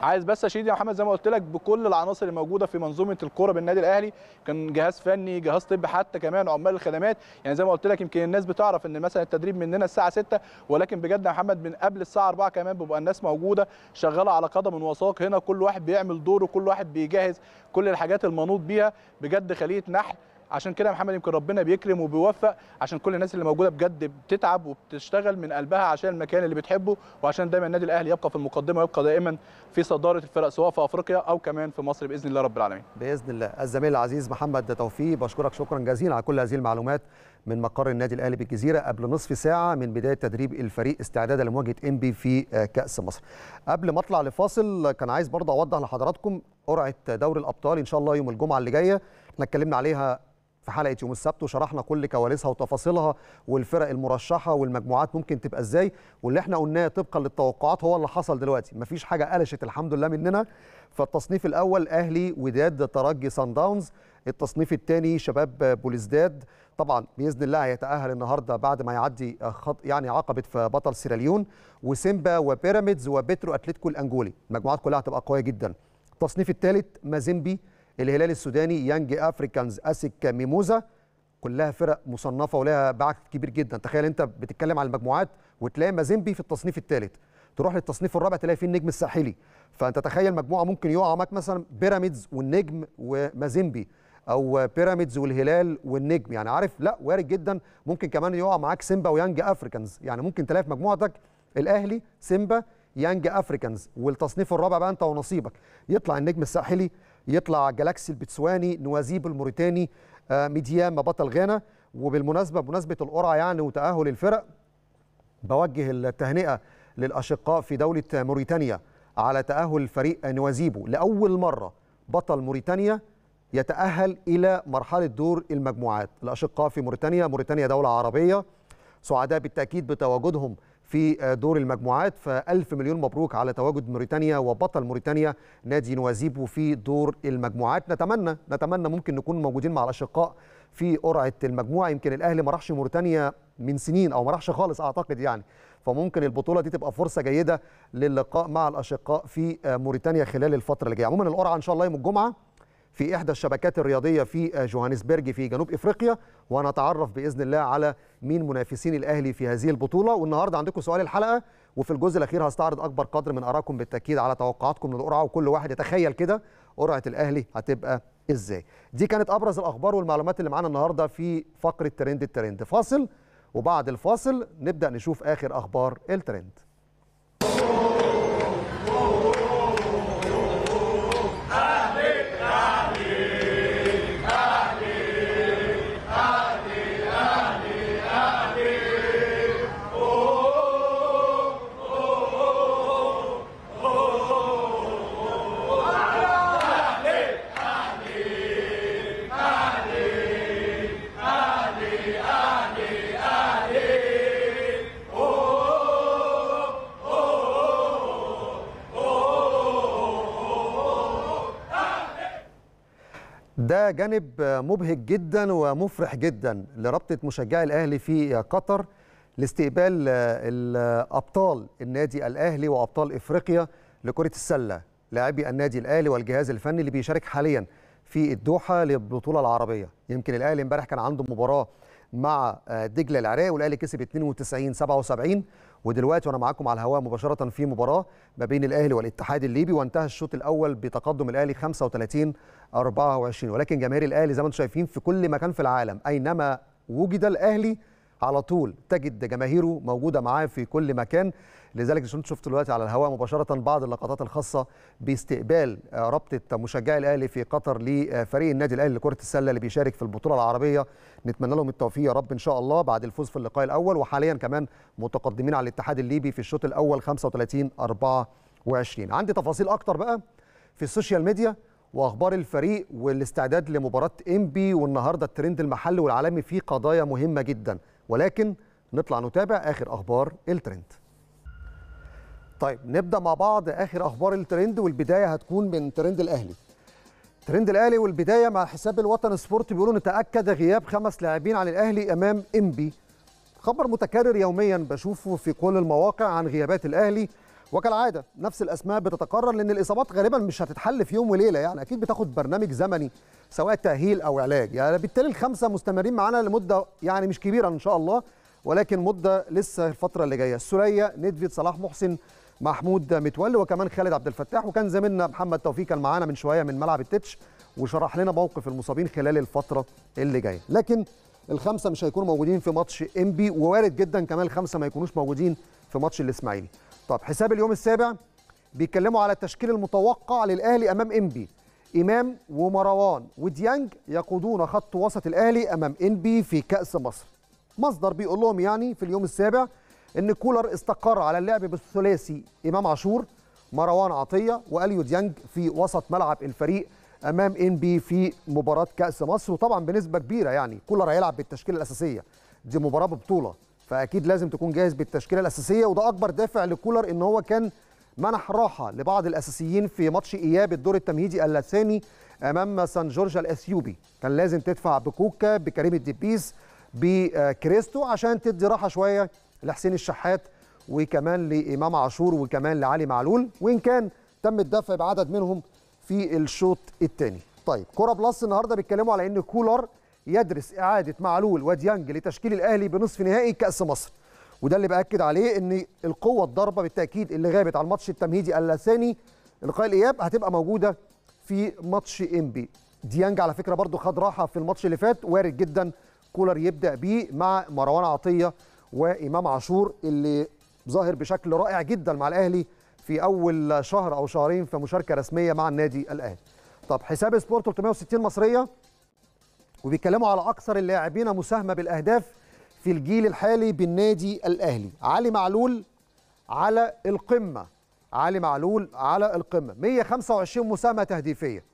عايز بس اشيد يا محمد زي ما قلت لك بكل العناصر الموجوده في منظومه الكوره بالنادي الاهلي كان جهاز فني جهاز طبي حتى كمان عمال الخدمات يعني زي ما قلت لك يمكن الناس بتعرف ان مثلا التدريب مننا الساعه 6 ولكن بجد يا محمد من قبل الساعه 4 كمان بيبقى الناس موجوده شغاله على قدم وساق هنا كل واحد بيعمل دوره كل واحد بيجهز كل الحاجات المنوط بيها بجد خليه نحل عشان كده يا محمد يمكن ربنا بيكرم وبيوفق عشان كل الناس اللي موجوده بجد بتتعب وبتشتغل من قلبها عشان المكان اللي بتحبه وعشان دايما النادي الاهلي يبقى في المقدمه ويبقى دائما في صداره الفرق سواء في افريقيا او كمان في مصر باذن الله رب العالمين. باذن الله الزميل العزيز محمد توفيق بشكرك شكرا جزيلا على كل هذه المعلومات من مقر النادي الاهلي بالجزيره قبل نصف ساعه من بدايه تدريب الفريق استعدادا لمواجهه انبي في كاس مصر. قبل ما اطلع لفاصل كان عايز برضه اوضح لحضراتكم قرعه دوري الابطال ان شاء الله يوم الجمعه اللي جايه احنا اتكلمنا عليها في حلقه يوم السبت وشرحنا كل كواليسها وتفاصيلها والفرق المرشحه والمجموعات ممكن تبقى ازاي واللي احنا قلناه طبقا للتوقعات هو اللي حصل دلوقتي مفيش حاجه قلشت الحمد لله مننا فالتصنيف الاول اهلي وداد ترجي سان داونز التصنيف الثاني شباب بوليزداد طبعا باذن الله هيتاهل النهارده بعد ما يعدي خط يعني عقبه في بطل سيراليون وسيمبا وبيراميدز وبترو اتلتيكو الانجولي المجموعات كلها هتبقى قويه جدا التصنيف الثالث مازيمبي الهلال السوداني يانج افريكانز اسك ميموزا كلها فرق مصنفه ولها باع كبير جدا تخيل انت بتتكلم على المجموعات وتلاقي مازيمبي في التصنيف الثالث تروح للتصنيف الرابع تلاقي فيه النجم الساحلي فانت تخيل مجموعه ممكن يقع معاك مثلا بيراميدز والنجم ومازيمبي او بيراميدز والهلال والنجم يعني عارف لا وارد جدا ممكن كمان يقع معاك سيمبا ويانج افريكانز يعني ممكن تلاقي في مجموعتك الاهلي سيمبا يانج افريكانز والتصنيف الرابع بقى انت ونصيبك يطلع النجم الساحلي يطلع جالاكسي البتسواني نوازيب الموريتاني آه، ميديام بطل غانا وبالمناسبه بمناسبه القرعه يعني وتاهل الفرق بوجه التهنئه للاشقاء في دوله موريتانيا على تاهل فريق نوازيبو لاول مره بطل موريتانيا يتاهل الى مرحله دور المجموعات الاشقاء في موريتانيا موريتانيا دوله عربيه سعداء بالتاكيد بتواجدهم في آه، دور المجموعات فألف مليون مبروك على تواجد موريتانيا وبطل موريتانيا نادي نوازيبو في دور المجموعات نتمنى نتمنى ممكن نكون موجودين مع الأشقاء في قرعة المجموعة يمكن الأهلي ما راحش موريتانيا من سنين أو ما راحش خالص أعتقد يعني فممكن البطوله دي تبقى فرصه جيده للقاء مع الاشقاء في آه، موريتانيا خلال الفتره اللي جايه عموما القرعه ان شاء الله يوم الجمعه في إحدى الشبكات الرياضية في جوهانسبرج في جنوب إفريقيا وهنتعرف بإذن الله على مين منافسين الأهلي في هذه البطولة والنهاردة عندكم سؤال الحلقة وفي الجزء الأخير هستعرض أكبر قدر من أراكم بالتأكيد على توقعاتكم للقرعة وكل واحد يتخيل كده قرعة الأهلي هتبقى إزاي دي كانت أبرز الأخبار والمعلومات اللي معانا النهاردة في فقرة ترند الترند فاصل وبعد الفاصل نبدأ نشوف آخر أخبار الترند جانب مبهج جدا ومفرح جدا لرابطه مشجعي الاهلي في قطر لاستقبال الابطال النادي الاهلي وابطال افريقيا لكره السله لاعبي النادي الاهلي والجهاز الفني اللي بيشارك حاليا في الدوحه للبطوله العربيه يمكن الاهلي امبارح كان عنده مباراه مع دجله العراق والاهلي كسب 92 77 ودلوقتي وانا معاكم على الهواء مباشره في مباراه ما بين الاهلي والاتحاد الليبي وانتهى الشوط الاول بتقدم الاهلي 35 24 ولكن جماهير الاهلي زي ما انتم شايفين في كل مكان في العالم اينما وجد الاهلي على طول تجد جماهيره موجوده معاه في كل مكان لذلك انت شفت دلوقتي على الهواء مباشره بعض اللقطات الخاصه باستقبال آه، رابطه مشجعي الاهلي في قطر لفريق النادي الاهلي لكره السله اللي بيشارك في البطوله العربيه نتمنى لهم التوفيق يا رب ان شاء الله بعد الفوز في اللقاء الاول وحاليا كمان متقدمين على الاتحاد الليبي في الشوط الاول 35 24 عندي تفاصيل اكتر بقى في السوشيال ميديا واخبار الفريق والاستعداد لمباراه انبي والنهارده الترند المحلي والعالمي فيه قضايا مهمه جدا ولكن نطلع نتابع اخر اخبار الترند طيب نبدا مع بعض اخر اخبار الترند والبدايه هتكون من ترند الاهلي ترند الاهلي والبدايه مع حساب الوطن سبورت بيقولوا نتاكد غياب خمس لاعبين عن الاهلي امام انبي خبر متكرر يوميا بشوفه في كل المواقع عن غيابات الاهلي وكالعاده نفس الاسماء بتتكرر لان الاصابات غالبا مش هتتحل في يوم وليله يعني اكيد بتاخد برنامج زمني سواء تاهيل او علاج يعني بالتالي الخمسه مستمرين معانا لمده يعني مش كبيره ان شاء الله ولكن مده لسه الفتره اللي جايه السوريه ندفيد صلاح محسن محمود متولي وكمان خالد عبد الفتاح وكان زميلنا محمد توفيق كان معانا من شويه من ملعب التتش وشرح لنا موقف المصابين خلال الفتره اللي جايه لكن الخمسه مش هيكونوا موجودين في ماتش انبي ووارد جدا كمان الخمسه ما يكونوش موجودين في ماتش الاسماعيلي طب حساب اليوم السابع بيتكلموا على التشكيل المتوقع للاهلي امام انبي امام ومروان وديانج يقودون خط وسط الاهلي امام انبي في كاس مصر مصدر بيقول لهم يعني في اليوم السابع ان كولر استقر على اللعب بالثلاثي امام عاشور مروان عطيه واليو ديانج في وسط ملعب الفريق امام انبي في مباراه كاس مصر وطبعا بنسبه كبيره يعني كولر هيلعب بالتشكيله الاساسيه دي مباراه ببطوله فاكيد لازم تكون جاهز بالتشكيله الاساسيه وده اكبر دافع لكولر ان هو كان منح راحه لبعض الاساسيين في ماتش اياب الدور التمهيدي الثاني امام سان جورج الاثيوبي كان لازم تدفع بكوكا بكريم الدبيس بكريستو عشان تدي راحه شويه لحسين الشحات وكمان لامام عاشور وكمان لعلي معلول وان كان تم الدفع بعدد منهم في الشوط الثاني طيب كوره بلس النهارده بيتكلموا على ان كولر يدرس اعاده معلول وديانج لتشكيل الاهلي بنصف نهائي كاس مصر وده اللي باكد عليه ان القوه الضاربه بالتاكيد اللي غابت على الماتش التمهيدي اللساني لقاء الاياب هتبقى موجوده في ماتش انبي ديانج على فكره برضو خد راحه في الماتش اللي فات وارد جدا كولر يبدا بيه مع مروان عطيه وامام عاشور اللي ظاهر بشكل رائع جدا مع الاهلي في اول شهر او شهرين في مشاركه رسميه مع النادي الاهلي طب حساب سبورت 360 مصريه وبيتكلموا على اكثر اللاعبين مساهمه بالاهداف في الجيل الحالي بالنادي الاهلي علي معلول على القمه علي معلول على القمه 125 مساهمه تهديفيه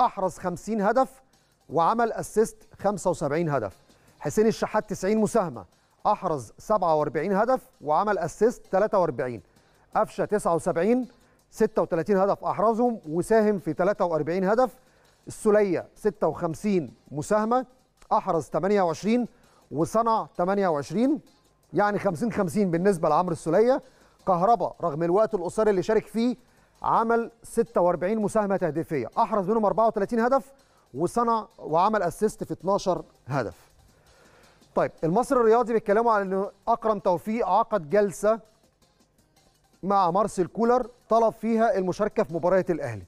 احرز 50 هدف وعمل اسيست 75 هدف حسين الشحات 90 مساهمه احرز 47 هدف وعمل اسيست 43 قفشه 79 36 هدف احرزهم وساهم في 43 هدف السلية 56 مساهمة أحرز 28 وصنع 28 يعني 50 50 بالنسبة لعمرو السلية كهربا رغم الوقت القصير اللي شارك فيه عمل 46 مساهمة تهديفية أحرز منهم 34 هدف وصنع وعمل اسيست في 12 هدف طيب المصري الرياضي بيتكلموا على ان اكرم توفيق عقد جلسه مع مارسيل كولر طلب فيها المشاركه في مباراه الاهلي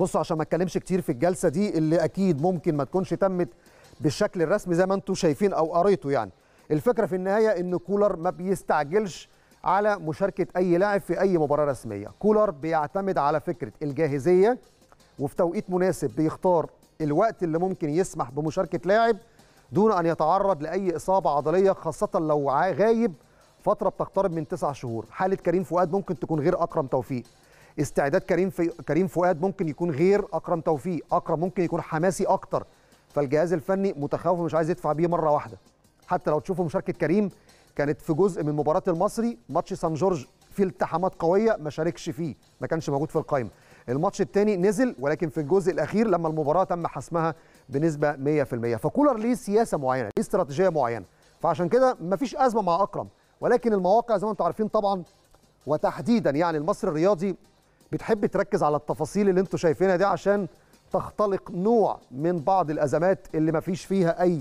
بصوا عشان ما اتكلمش كتير في الجلسه دي اللي اكيد ممكن ما تكونش تمت بالشكل الرسمي زي ما انتم شايفين او قريتوا يعني الفكره في النهايه ان كولر ما بيستعجلش على مشاركه اي لاعب في اي مباراه رسميه كولر بيعتمد على فكره الجاهزيه وفي توقيت مناسب بيختار الوقت اللي ممكن يسمح بمشاركه لاعب دون ان يتعرض لاي اصابه عضليه خاصه لو غايب فتره بتقترب من تسع شهور حاله كريم فؤاد ممكن تكون غير اكرم توفيق استعداد كريم في كريم فؤاد ممكن يكون غير اكرم توفيق اكرم ممكن يكون حماسي اكتر فالجهاز الفني متخوف مش عايز يدفع بيه مره واحده حتى لو تشوفوا مشاركه كريم كانت في جزء من مباراه المصري ماتش سان جورج في التحامات قويه ما شاركش فيه ما كانش موجود في القائمه الماتش الثاني نزل ولكن في الجزء الاخير لما المباراه تم حسمها بنسبه 100% فكولر ليه سياسه معينه ليه استراتيجيه معينه فعشان كده مفيش ازمه مع اكرم ولكن المواقع زي ما انتم عارفين طبعا وتحديدا يعني المصري الرياضي بتحب تركز على التفاصيل اللي انتوا شايفينها دي عشان تختلق نوع من بعض الازمات اللي ما فيش فيها اي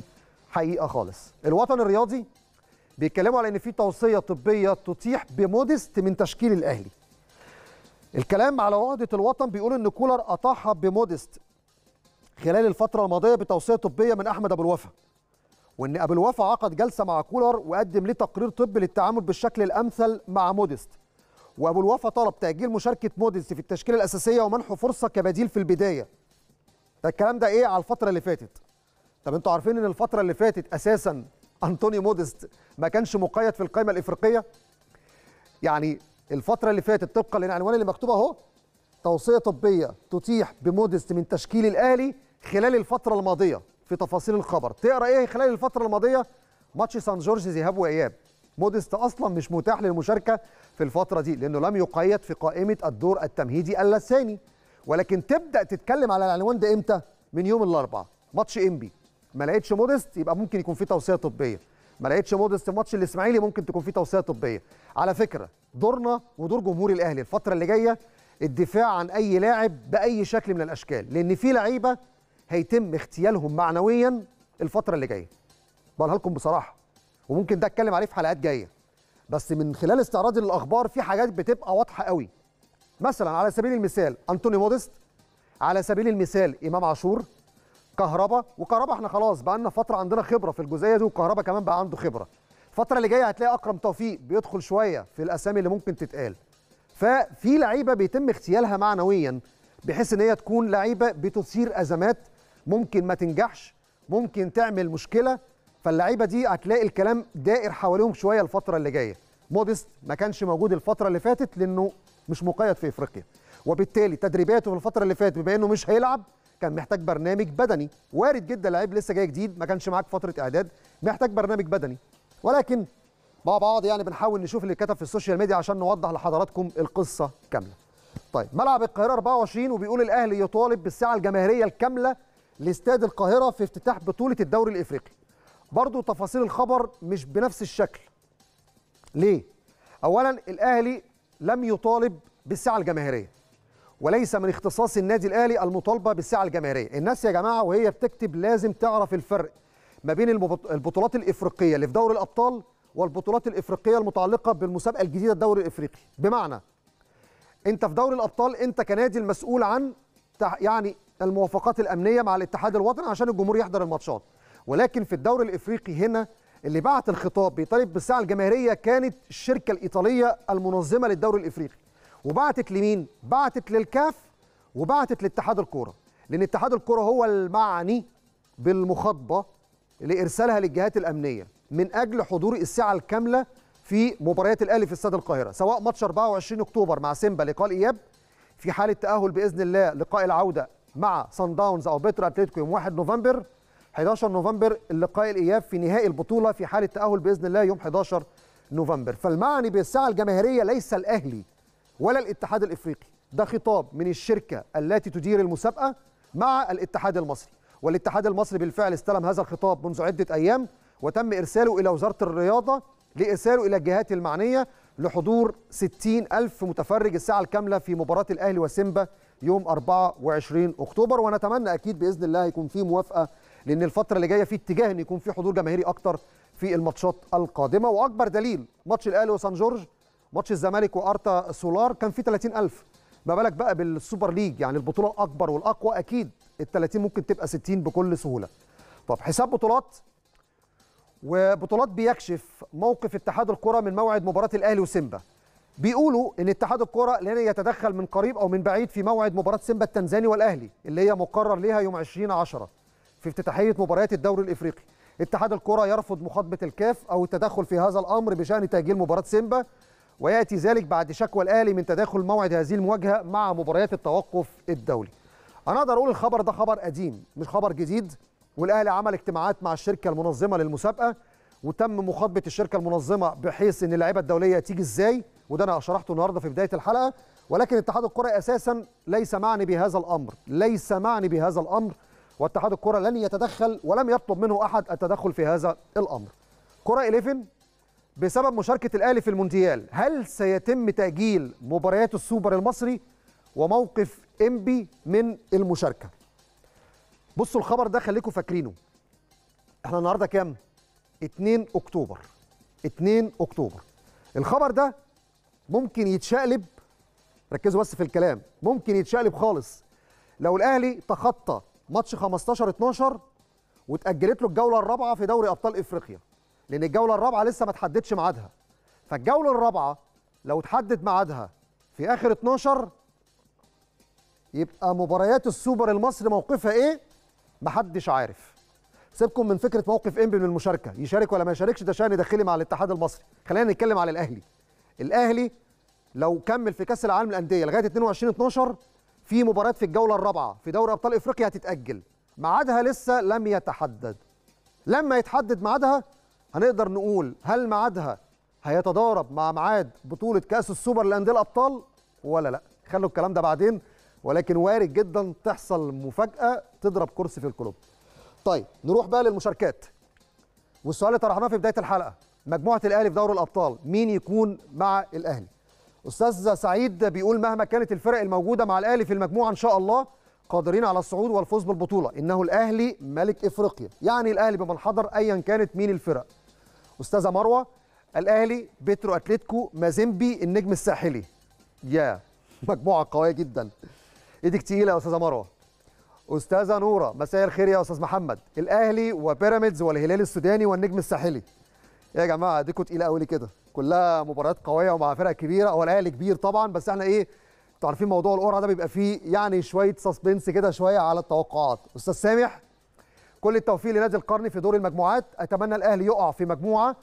حقيقه خالص الوطن الرياضي بيتكلموا على ان في توصيه طبيه تتيح بمودست من تشكيل الاهلي الكلام على عقده الوطن بيقول ان كولر اطاحها بمودست خلال الفتره الماضيه بتوصيه طبيه من احمد ابو الوفا وان ابو الوفا عقد جلسه مع كولر وقدم ليه تقرير طبي للتعامل بالشكل الامثل مع مودست وابو الوفا طلب تاجيل مشاركه موديز في التشكيله الاساسيه ومنحه فرصه كبديل في البدايه ده الكلام ده ايه على الفتره اللي فاتت طب انتوا عارفين ان الفتره اللي فاتت اساسا انطوني موديست ما كانش مقيد في القائمه الافريقيه يعني الفتره اللي فاتت طبقا للعنوان اللي مكتوب اهو توصيه طبيه تتيح بموديست من تشكيل الاهلي خلال الفتره الماضيه في تفاصيل الخبر تقرا ايه خلال الفتره الماضيه ماتش سان جورج ذهاب واياب مودست اصلا مش متاح للمشاركه في الفتره دي لانه لم يقيد في قائمه الدور التمهيدي الثاني ولكن تبدا تتكلم على العنوان ده امتى من يوم الاربعاء ماتش انبي ما لقيتش مودست يبقى ممكن يكون في توصيه طبيه ما لقيتش مودست ماتش الاسماعيلي ممكن تكون في توصيه طبيه على فكره دورنا ودور جمهور الاهلي الفتره اللي جايه الدفاع عن اي لاعب باي شكل من الاشكال لان في لعيبه هيتم اغتيالهم معنويا الفتره اللي جايه بقولها لكم بصراحه وممكن ده اتكلم عليه في حلقات جايه بس من خلال استعراضي للاخبار في حاجات بتبقى واضحه قوي مثلا على سبيل المثال انتوني مودست على سبيل المثال امام عاشور كهربا وكهربا احنا خلاص بقى لنا فتره عندنا خبره في الجزئيه دي وكهربا كمان بقى عنده خبره الفتره اللي جايه هتلاقي اكرم توفيق بيدخل شويه في الاسامي اللي ممكن تتقال ففي لعيبه بيتم اغتيالها معنويا بحيث ان هي تكون لعيبه بتثير ازمات ممكن ما تنجحش ممكن تعمل مشكله فاللعيبه دي هتلاقي الكلام دائر حواليهم شويه الفتره اللي جايه موديست ما كانش موجود الفتره اللي فاتت لانه مش مقيد في افريقيا وبالتالي تدريباته في الفتره اللي فاتت بما انه مش هيلعب كان محتاج برنامج بدني وارد جدا لعيب لسه جاي جديد ما كانش معاك فتره اعداد محتاج برنامج بدني ولكن مع بعض يعني بنحاول نشوف اللي كتب في السوشيال ميديا عشان نوضح لحضراتكم القصه كامله طيب ملعب القاهره 24 وبيقول الاهلي يطالب بالساعه الجماهيريه الكامله لاستاد القاهره في افتتاح بطوله الدوري الافريقي برضو تفاصيل الخبر مش بنفس الشكل ليه اولا الاهلي لم يطالب بالسعة الجماهيريه وليس من اختصاص النادي الاهلي المطالبه بالسعة الجماهيريه الناس يا جماعه وهي بتكتب لازم تعرف الفرق ما بين البطولات الافريقيه اللي في دوري الابطال والبطولات الافريقيه المتعلقه بالمسابقه الجديده الدوري الافريقي بمعنى انت في دوري الابطال انت كنادي المسؤول عن يعني الموافقات الامنيه مع الاتحاد الوطني عشان الجمهور يحضر الماتشات ولكن في الدوري الافريقي هنا اللي بعت الخطاب بيطالب بالساعه الجماهيريه كانت الشركه الايطاليه المنظمه للدوري الافريقي وبعتت لمين بعتت للكاف وبعتت لاتحاد الكوره لان اتحاد الكوره هو المعني بالمخاطبه لارسالها للجهات الامنيه من اجل حضور الساعه الكامله في مباريات الاهلي في استاد القاهره سواء ماتش 24 اكتوبر مع سيمبا لقاء الاياب في حاله تاهل باذن الله لقاء العوده مع سان داونز او بيتر اتلتيكو يوم 1 نوفمبر 11 نوفمبر اللقاء الاياب في نهائي البطوله في حاله تاهل باذن الله يوم 11 نوفمبر فالمعني بالساعه الجماهيريه ليس الاهلي ولا الاتحاد الافريقي ده خطاب من الشركه التي تدير المسابقه مع الاتحاد المصري والاتحاد المصري بالفعل استلم هذا الخطاب منذ عده ايام وتم ارساله الى وزاره الرياضه لارساله الى الجهات المعنيه لحضور 60 ألف متفرج الساعة الكاملة في مباراة الأهلي وسيمبا يوم 24 أكتوبر ونتمنى أكيد بإذن الله يكون في موافقة لان الفتره اللي جايه في اتجاه ان يكون في حضور جماهيري اكتر في الماتشات القادمه واكبر دليل ماتش الاهلي وسان جورج ماتش الزمالك وارتا سولار كان فيه 30000 ما بالك بقى بالسوبر ليج يعني البطوله الاكبر والاقوى اكيد ال 30 ممكن تبقى 60 بكل سهوله طب حساب بطولات وبطولات بيكشف موقف اتحاد الكره من موعد مباراه الاهلي وسيمبا بيقولوا ان اتحاد الكره لن يتدخل من قريب او من بعيد في موعد مباراه سيمبا التنزاني والاهلي اللي هي مقرر ليها يوم 20 10 في افتتاحيه مباريات الدوري الافريقي اتحاد الكره يرفض مخاطبه الكاف او التدخل في هذا الامر بشان تاجيل مباراه سيمبا وياتي ذلك بعد شكوى الاهلي من تداخل موعد هذه المواجهه مع مباريات التوقف الدولي انا اقدر اقول الخبر ده خبر قديم مش خبر جديد والاهلي عمل اجتماعات مع الشركه المنظمه للمسابقه وتم مخاطبه الشركه المنظمه بحيث ان اللعيبه الدوليه تيجي ازاي وده انا شرحته النهارده في بدايه الحلقه ولكن اتحاد الكره اساسا ليس معني بهذا الامر ليس معني بهذا الامر واتحاد الكرة لن يتدخل ولم يطلب منه أحد التدخل في هذا الأمر كرة 11 بسبب مشاركة الأهلي في المونديال هل سيتم تأجيل مباريات السوبر المصري وموقف إنبي من المشاركة بصوا الخبر ده خليكم فاكرينه احنا النهارده كام 2 اكتوبر 2 اكتوبر الخبر ده ممكن يتشقلب ركزوا بس في الكلام ممكن يتشقلب خالص لو الاهلي تخطى ماتش 15 12 واتاجلت له الجوله الرابعه في دوري ابطال افريقيا لان الجوله الرابعه لسه ما تحددش ميعادها فالجوله الرابعه لو اتحدد ميعادها في اخر 12 يبقى مباريات السوبر المصري موقفها ايه محدش عارف سيبكم من فكره موقف انبي من المشاركه يشارك ولا ما يشاركش ده شان داخلي مع الاتحاد المصري خلينا نتكلم على الاهلي الاهلي لو كمل في كاس العالم للانديه لغايه 22 12 في مباراه في الجوله الرابعه في دوري ابطال افريقيا هتتاجل ميعادها لسه لم يتحدد لما يتحدد ميعادها هنقدر نقول هل ميعادها هيتضارب مع ميعاد بطوله كاس السوبر لانديه الابطال ولا لا خلوا الكلام ده بعدين ولكن وارد جدا تحصل مفاجاه تضرب كرسي في الكلوب طيب نروح بقى للمشاركات والسؤال اللي طرحناه في بدايه الحلقه مجموعه الاهلي في دوري الابطال مين يكون مع الاهلي استاذ سعيد بيقول مهما كانت الفرق الموجوده مع الاهلي في المجموعه ان شاء الله قادرين على الصعود والفوز بالبطوله انه الاهلي ملك افريقيا يعني الاهلي بمن حضر ايا كانت مين الفرق استاذه مروه الاهلي بترو اتلتيكو مازيمبي النجم الساحلي يا مجموعه قويه جدا ايدك تقيله يا استاذه مروه استاذه نوره مساء الخير يا استاذ محمد الاهلي وبيراميدز والهلال السوداني والنجم الساحلي يا جماعه ديكوا تقيله قوي كده كلها مباريات قويه ومع فرق كبيره هو الاهلي كبير طبعا بس احنا ايه انتوا عارفين موضوع القرعه ده بيبقى فيه يعني شويه سسبنس كده شويه على التوقعات استاذ سامح كل التوفيق لنادي القرن في دور المجموعات اتمنى الاهلي يقع في مجموعه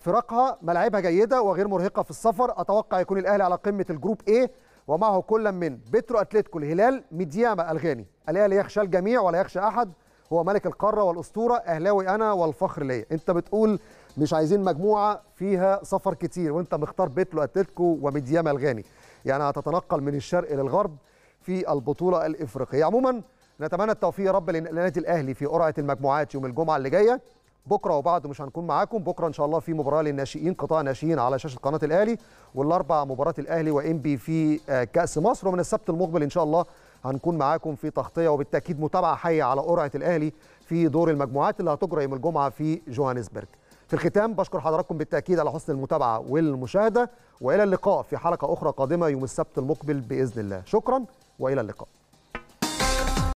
فرقها ملاعبها جيده وغير مرهقه في السفر اتوقع يكون الاهلي على قمه الجروب ايه ومعه كل من بترو اتلتيكو الهلال ميدياما الغاني الاهلي يخشى الجميع ولا يخشى احد هو ملك القاره والاسطوره اهلاوي انا والفخر ليا انت بتقول مش عايزين مجموعه فيها سفر كتير وانت مختار بيت له اتلتيكو الغاني يعني هتتنقل من الشرق للغرب في البطوله الافريقيه عموما نتمنى التوفيق يا رب للنادي الاهلي في قرعه المجموعات يوم الجمعه اللي جايه بكره وبعده مش هنكون معاكم بكره ان شاء الله في مباراه للناشئين قطاع ناشئين على شاشه قناه الاهلي والاربع مباراه الاهلي وام بي في آه، كاس مصر ومن السبت المقبل ان شاء الله هنكون معاكم في تغطيه وبالتاكيد متابعه حيه على قرعه الاهلي في دور المجموعات اللي هتجرى يوم الجمعه في جوهانسبرج في الختام بشكر حضراتكم بالتاكيد على حسن المتابعه والمشاهده والى اللقاء في حلقه اخرى قادمه يوم السبت المقبل باذن الله شكرا والى اللقاء